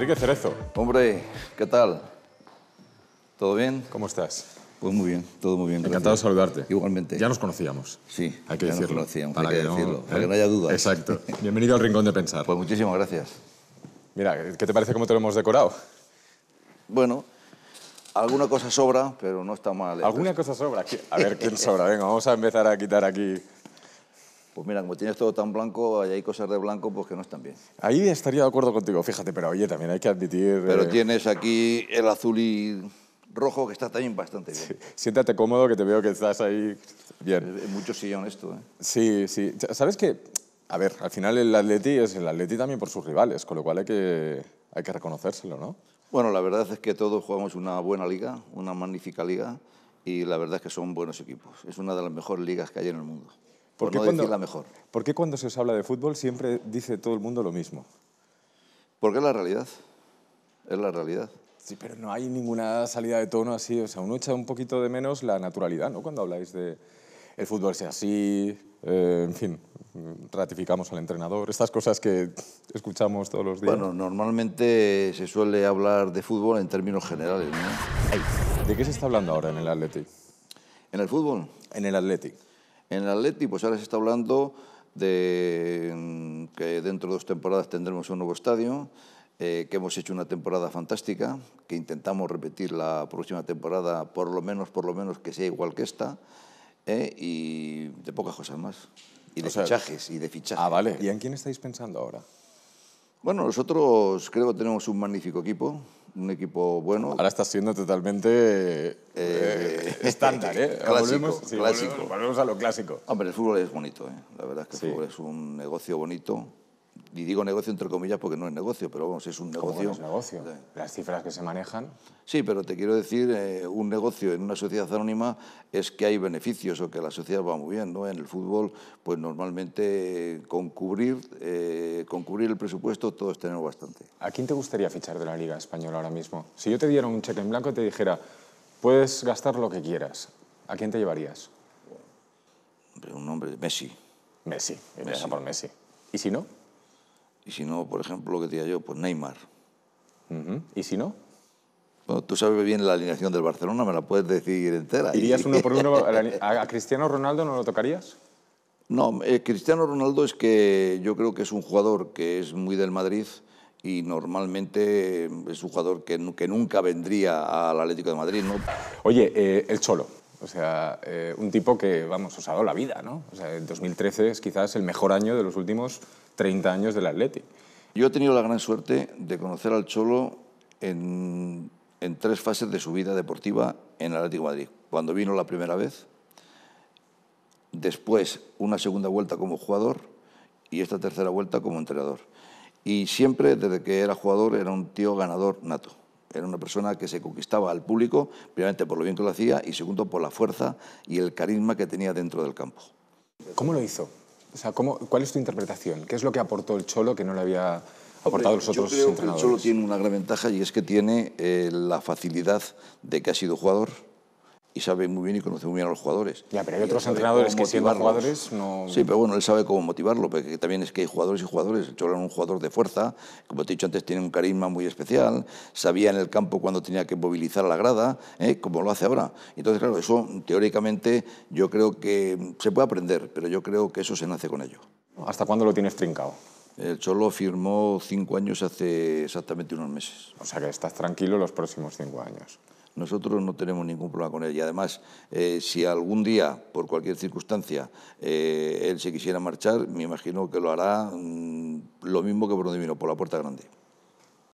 Enrique Cerezo. Hombre, ¿qué tal? ¿Todo bien? ¿Cómo estás? Pues muy bien, todo muy bien. Encantado de saludarte. Igualmente. Ya nos conocíamos. Sí, hay que ya decirlo. Nos que, decirlo, para ¿eh? que no haya dudas. Exacto. Bienvenido al Rincón de Pensar. Pues muchísimas gracias. Mira, ¿qué te parece cómo te lo hemos decorado? Bueno, alguna cosa sobra, pero no está mal. ¿eh? ¿Alguna cosa sobra? A ver, ¿quién sobra? Venga, vamos a empezar a quitar aquí pues mira, como tienes todo tan blanco, ahí hay cosas de blanco pues que no están bien. Ahí estaría de acuerdo contigo, fíjate, pero oye, también hay que admitir... Pero eh, tienes aquí el azul y rojo que está también bastante bien. Siéntate cómodo, que te veo que estás ahí bien. Mucho sillón esto, ¿eh? Sí, sí. ¿Sabes que, A ver, al final el atleti es el atleti también por sus rivales, con lo cual hay que, hay que reconocérselo, ¿no? Bueno, la verdad es que todos jugamos una buena liga, una magnífica liga, y la verdad es que son buenos equipos. Es una de las mejores ligas que hay en el mundo por cuando, la mejor. qué cuando se os habla de fútbol siempre dice todo el mundo lo mismo? Porque es la realidad. Es la realidad. Sí, pero no hay ninguna salida de tono así. O sea, uno echa un poquito de menos la naturalidad, ¿no? Cuando habláis de el fútbol sea así, eh, en fin, ratificamos al entrenador, estas cosas que escuchamos todos los días. Bueno, normalmente se suele hablar de fútbol en términos generales, ¿De qué se está hablando ahora en el Athletic? ¿En el fútbol? En el Athletic. En el Atleti, pues ahora se está hablando de mm, que dentro de dos temporadas tendremos un nuevo estadio, eh, que hemos hecho una temporada fantástica, que intentamos repetir la próxima temporada, por lo menos, por lo menos que sea igual que esta, eh, y de pocas cosas más. Y de fichajes, y de fichajes. Ah, vale. ¿Y en quién estáis pensando ahora? Bueno, nosotros creo que tenemos un magnífico equipo, un equipo bueno. Ahora está siendo totalmente eh, eh, estándar, ¿eh? volvemos, clásico. Volvemos, a lo clásico. Hombre, el fútbol es bonito, ¿eh? La verdad es que el fútbol es un negocio bonito y digo negocio entre comillas porque no es negocio, pero vamos, es un negocio. No es negocio? Las cifras que se manejan. Sí, pero te quiero decir, eh, un negocio en una sociedad anónima es que hay beneficios o que la sociedad va muy bien, ¿no? En el fútbol, pues normalmente eh, con cubrir, eh, con cubrir el presupuesto todos tenemos bastante. ¿A quién te gustaría fichar de la Liga Española ahora mismo? Si yo te diera un cheque en blanco y te dijera, puedes gastar lo que quieras, ¿a quién te llevarías? un hombre, Messi. Messi, Messi. por Messi. ¿Y si no? Y si no, por ejemplo, lo que diría yo, pues Neymar. ¿Y si no? Bueno, tú sabes bien la alineación del Barcelona, me la puedes decir entera. ¿Irías uno por uno? ¿A Cristiano Ronaldo no lo tocarías? No, eh, Cristiano Ronaldo es que yo creo que es un jugador que es muy del Madrid y normalmente es un jugador que, nunca vendría al Atlético de Madrid. Oye, eh, el Cholo. O sea, eh, un tipo que, vamos, os ha dado la vida, ¿no? O sea, 2013 es quizás el mejor año de los últimos 30 años del Atleti. Yo he tenido la gran suerte de conocer al Cholo en, tres fases de su vida deportiva en el Atlético Madrid. Cuando vino la primera vez, después una segunda vuelta como jugador y esta tercera vuelta como entrenador. Y siempre, desde que era jugador, era un tío ganador nato. Era una persona que se conquistaba al público, primeramente por lo bien que lo hacía y segundo por la fuerza y el carisma que tenía dentro del campo. ¿Cómo lo hizo? sea, ¿Cuál es tu interpretación? ¿Qué es lo que aportó el Cholo que no le había aportado los otros Yo el Cholo tiene una gran ventaja y es que tiene eh, la facilidad de que ha sido jugador, sabe muy bien y conoce muy bien a los jugadores. Ya, pero hay otros entrenadores que siendo jugadores no... Sí, pero bueno, él sabe cómo motivarlo, porque también es que hay jugadores y jugadores. El Cholo era un jugador de fuerza, como te he dicho antes, tiene un carisma muy especial, sabía en el campo cuando tenía que movilizar la grada, ¿eh? como lo hace ahora. Entonces, claro, eso teóricamente yo creo que se puede aprender, pero yo creo que eso se nace con ello. ¿Hasta cuándo lo tienes trincado? El Cholo firmó cinco años hace exactamente unos meses. O sea que estás tranquilo los próximos cinco años. Nosotros no tenemos ningún problema con él y además, eh, si algún día, por cualquier circunstancia, eh, él se quisiera marchar, me imagino que lo hará mm, lo mismo que Bruno vino, por la puerta grande.